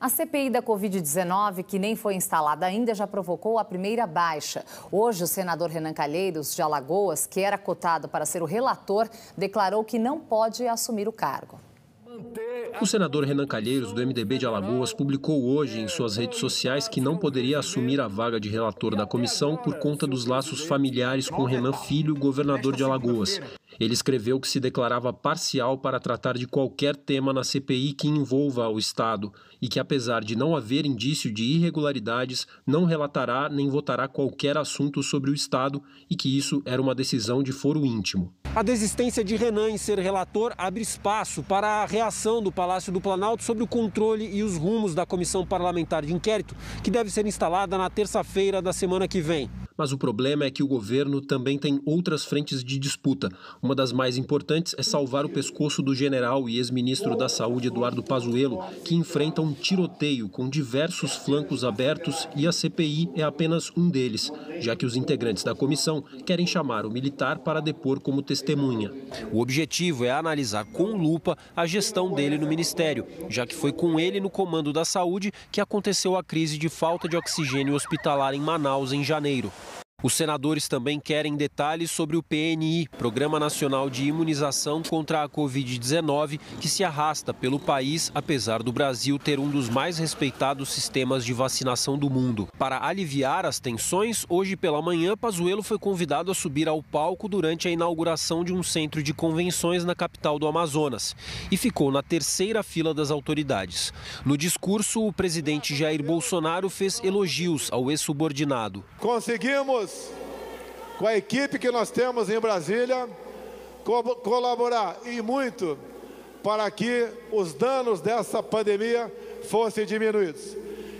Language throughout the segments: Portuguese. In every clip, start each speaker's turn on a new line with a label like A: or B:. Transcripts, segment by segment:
A: A CPI da Covid-19, que nem foi instalada ainda, já provocou a primeira baixa. Hoje, o senador Renan Calheiros, de Alagoas, que era cotado para ser o relator, declarou que não pode assumir o cargo. O senador Renan Calheiros, do MDB de Alagoas, publicou hoje em suas redes sociais que não poderia assumir a vaga de relator da comissão por conta dos laços familiares com Renan Filho, governador de Alagoas. Ele escreveu que se declarava parcial para tratar de qualquer tema na CPI que envolva o Estado e que, apesar de não haver indício de irregularidades, não relatará nem votará qualquer assunto sobre o Estado e que isso era uma decisão de foro íntimo. A desistência de Renan em ser relator abre espaço para a reação do Palácio do Planalto sobre o controle e os rumos da comissão parlamentar de inquérito, que deve ser instalada na terça-feira da semana que vem mas o problema é que o governo também tem outras frentes de disputa. Uma das mais importantes é salvar o pescoço do general e ex-ministro da Saúde Eduardo Pazuello, que enfrenta um tiroteio com diversos flancos abertos e a CPI é apenas um deles, já que os integrantes da comissão querem chamar o militar para depor como testemunha. O objetivo é analisar com lupa a gestão dele no ministério, já que foi com ele no comando da saúde que aconteceu a crise de falta de oxigênio hospitalar em Manaus em janeiro. Os senadores também querem detalhes sobre o PNI, Programa Nacional de Imunização contra a Covid-19, que se arrasta pelo país, apesar do Brasil ter um dos mais respeitados sistemas de vacinação do mundo. Para aliviar as tensões, hoje pela manhã, Pazuello foi convidado a subir ao palco durante a inauguração de um centro de convenções na capital do Amazonas e ficou na terceira fila das autoridades. No discurso, o presidente Jair Bolsonaro fez elogios ao ex-subordinado.
B: Conseguimos com a equipe que nós temos em Brasília, co colaborar e muito para que os danos dessa pandemia fossem diminuídos.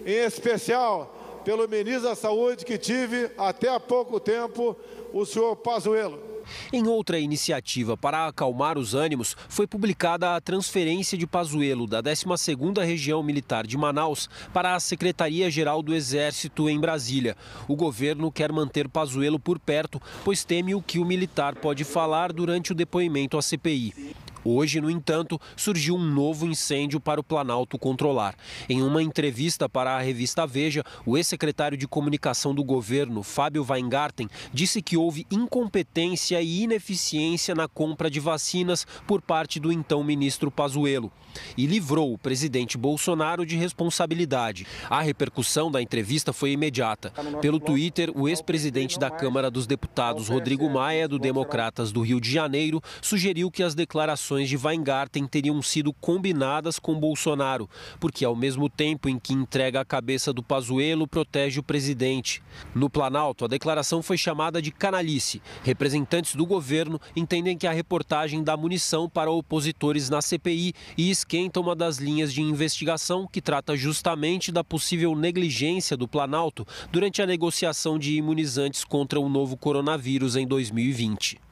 B: Em especial pelo ministro da Saúde que tive até há pouco tempo, o senhor Pazuello
A: em outra iniciativa para acalmar os ânimos, foi publicada a transferência de Pazuello da 12ª Região Militar de Manaus para a Secretaria-Geral do Exército em Brasília. O governo quer manter Pazuello por perto, pois teme o que o militar pode falar durante o depoimento à CPI. Hoje, no entanto, surgiu um novo incêndio para o Planalto controlar. Em uma entrevista para a revista Veja, o ex-secretário de comunicação do governo, Fábio Weingarten, disse que houve incompetência e ineficiência na compra de vacinas por parte do então ministro Pazuello e livrou o presidente Bolsonaro de responsabilidade. A repercussão da entrevista foi imediata. Tá Pelo Twitter, o tá ex-presidente da Câmara dos Deputados, Rodrigo é Maia, do né? Democratas do Rio de Janeiro, sugeriu que as declarações de Weingarten teriam sido combinadas com Bolsonaro, porque ao mesmo tempo em que entrega a cabeça do Pazuello, protege o presidente. No Planalto, a declaração foi chamada de canalice. Representantes do governo entendem que a reportagem dá munição para opositores na CPI e esquenta uma das linhas de investigação que trata justamente da possível negligência do Planalto durante a negociação de imunizantes contra o novo coronavírus em 2020.